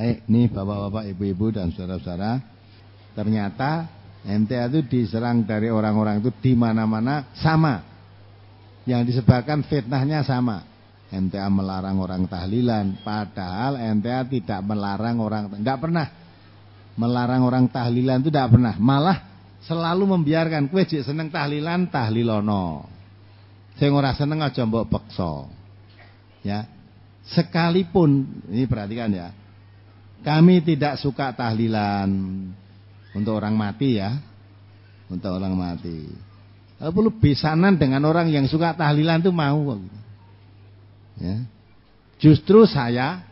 Baik, ini bapak-bapak, ibu-ibu dan saudara-saudara, ternyata MTA itu diserang dari orang-orang itu di mana-mana sama. Yang disebarkan fitnahnya sama. MTA melarang orang tahlilan, padahal MTA tidak melarang orang, tidak pernah melarang orang tahlilan itu tidak pernah. Malah selalu membiarkan kue jik seneng tahlilan tahlilono. Saya ngerasa seneng aja mbok peksa. Ya. Sekalipun ini perhatikan ya, kami tidak suka tahlilan untuk orang mati ya. Untuk orang mati. Kalau perlu besanan dengan orang yang suka tahlilan itu mau. Ya. Justru saya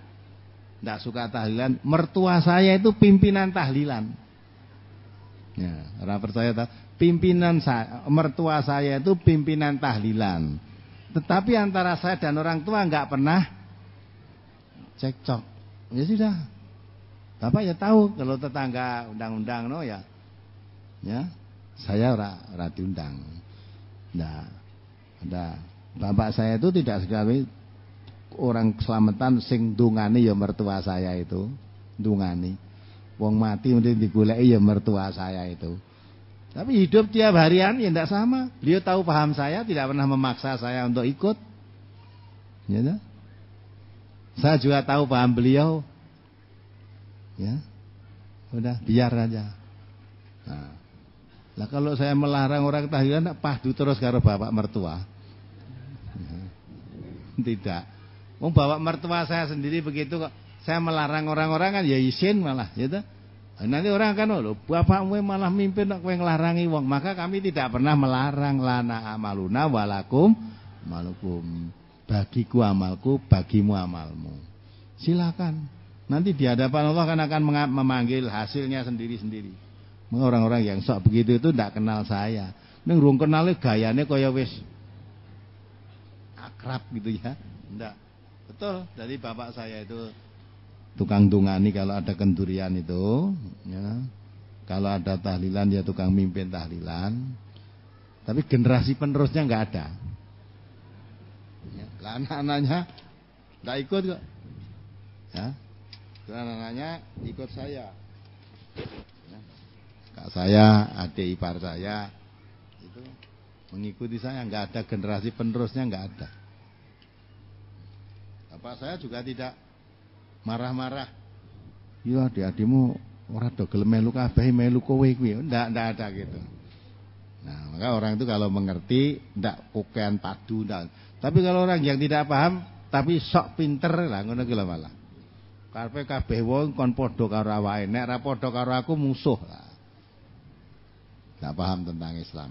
tidak suka tahlilan. Mertua saya itu pimpinan tahlilan. Ya, orang percaya tahu. Pimpinan saya, mertua saya itu pimpinan tahlilan. Tetapi antara saya dan orang tua nggak pernah cekcok. Ya sudah, Bapak ya tahu kalau tetangga undang-undang no ya. Ya. Saya ora ora diundang. Nah, ada bapak saya itu tidak sekali orang keselamatan sing dungani ya mertua saya itu, dungani. Wong mati mending digulai ya mertua saya itu. Tapi hidup tiap harian ya tidak sama. Beliau tahu paham saya, tidak pernah memaksa saya untuk ikut. Ya, Saya juga tahu paham beliau, Ya. Udah biar aja. Nah. Lah kalau saya melarang orang tahlilan pahdu terus karo bapak mertua. Ya. Tidak. Mau bapak mertua saya sendiri begitu kok. Saya melarang orang-orang kan ya izin malah, gitu. Nanti orang kan Bapak oh, bapakmu malah mimpin nak kue ngelarangi wong. Maka kami tidak pernah melarang lana amaluna walakum malukum. Bagiku amalku, bagimu amalmu. Silakan. Nanti di hadapan Allah kan akan memanggil hasilnya sendiri-sendiri. Orang-orang yang sok begitu itu tidak kenal saya. Ini rung kenalnya gayanya kaya wis akrab gitu ya. Tidak. Betul. Jadi bapak saya itu tukang tungani kalau ada kendurian itu. Ya. Kalau ada tahlilan ya tukang mimpin tahlilan. Tapi generasi penerusnya nggak ada. Ya. Anak-anaknya nggak ikut kok. Ya anak-anaknya ikut saya ya. kak saya adik ipar saya itu mengikuti saya nggak ada generasi penerusnya nggak ada bapak saya juga tidak marah-marah Ya adik-adikmu orang dogel melu kabeh melu kowe ndak ndak ada gitu nah maka orang itu kalau mengerti ndak kokean padu ndak tapi kalau orang yang tidak paham tapi sok pinter lah ngono ki malah KPK kabeh wong kon padha karo awake, nek ora padha karo aku musuh. Enggak paham tentang Islam.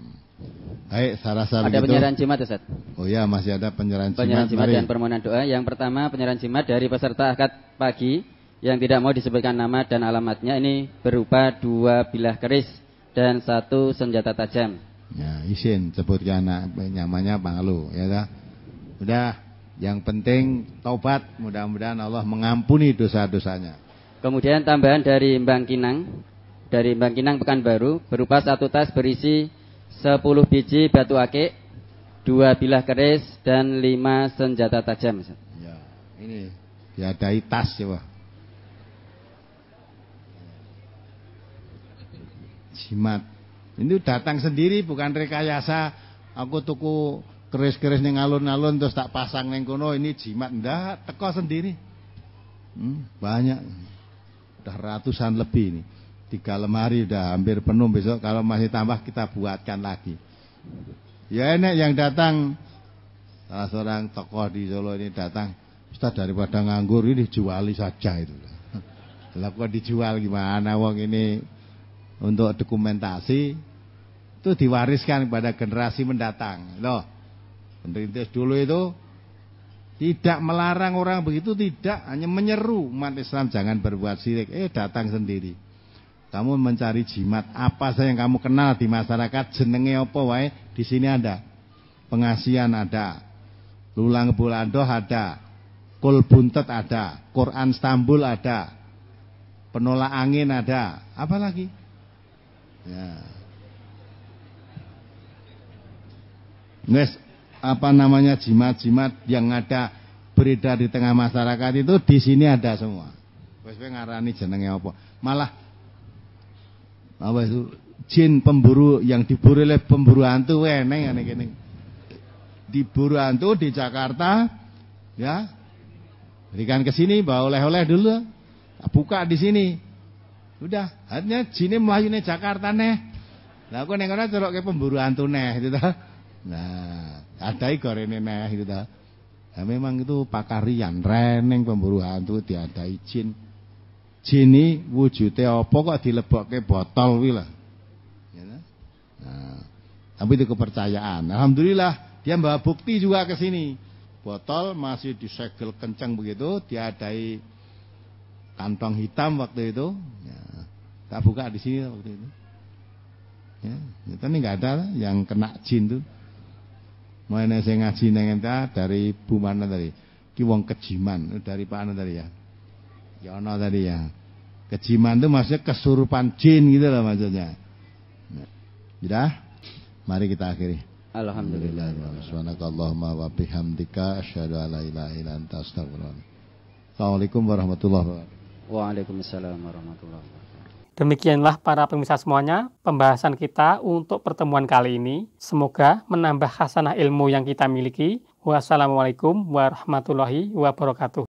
Baik, salah satu Ada gitu. penyerahan jimat, Ustaz? Oh iya, masih ada penyerahan jimat. Penyerahan jimat dan permohonan doa. Yang pertama, penyerahan jimat dari peserta akad pagi yang tidak mau disebutkan nama dan alamatnya ini berupa dua bilah keris dan satu senjata tajam. Ya, izin sebutkan namanya Bang Lu, ya Udah. Yang penting taubat, mudah-mudahan Allah mengampuni dosa-dosanya. Kemudian tambahan dari Mbak Kinang, dari Mbak Kinang Pekanbaru, berupa satu tas berisi 10 biji batu akik, dua bilah keris dan 5 senjata tajam. Ya, ini ya dari tas ya, Jimat. Ini datang sendiri bukan rekayasa aku tuku keris-keris ning alun-alun terus tak pasang ning kono ini jimat ndak teko sendiri hmm, banyak udah ratusan lebih ini tiga lemari udah hampir penuh besok kalau masih tambah kita buatkan lagi ya enak yang datang salah seorang tokoh di Solo ini datang Ustaz daripada nganggur ini juali saja itu lah kok dijual gimana wong ini untuk dokumentasi itu diwariskan kepada generasi mendatang loh Pemerintah dulu itu tidak melarang orang begitu tidak, hanya menyeru umat Islam jangan berbuat syirik. Eh datang sendiri. Kamu mencari jimat apa saja yang kamu kenal di masyarakat jenenge apa wae di sini ada. Pengasian ada. Lulang Bulandoh ada. Kul buntet ada. Quran Stambul ada. Penolak angin ada. Apa lagi? Ya apa namanya jimat-jimat yang ada beredar di tengah masyarakat itu di sini ada semua. Wes ngarani jenenge apa? Malah apa itu jin pemburu yang diburu oleh pemburu hantu eneng ngene kene. Diburu hantu di Jakarta ya. Berikan ke sini bawa oleh-oleh dulu. Buka di sini. Udah, hanya jinnya melayune Jakarta nih. Lah aku neng cerok ke pemburu hantu nih, gitu Nah, ada ini nah gitu dah. Nah, memang itu pakar pakarian reneng pemburu hantu diadai jin. Jini wujude apa kok ke botol wila. Ya nah, tapi itu kepercayaan. Alhamdulillah dia bawa bukti juga ke sini. Botol masih disegel kencang begitu, diadai kantong hitam waktu itu. Ya, tak buka di sini waktu itu. Ya, kita ya, ini nggak ada yang kena jin tuh. Mulai saya ngaji neng ente dari Bu Mana tadi. Ki wong kejiman dari Pak Ana tadi ya. Ya tadi ya. Kejiman itu maksudnya kesurupan jin gitu loh maksudnya. Nah, sudah? Ya. Mari kita akhiri. Alhamdulillah. Subhanakallahumma wa bihamdika asyhadu an la ilaha illa anta astaghfiruka. Assalamualaikum warahmatullahi wabarakatuh. Waalaikumsalam warahmatullahi wabarakatuh. Demikianlah para pemirsa semuanya pembahasan kita untuk pertemuan kali ini. Semoga menambah khasanah ilmu yang kita miliki. Wassalamualaikum warahmatullahi wabarakatuh.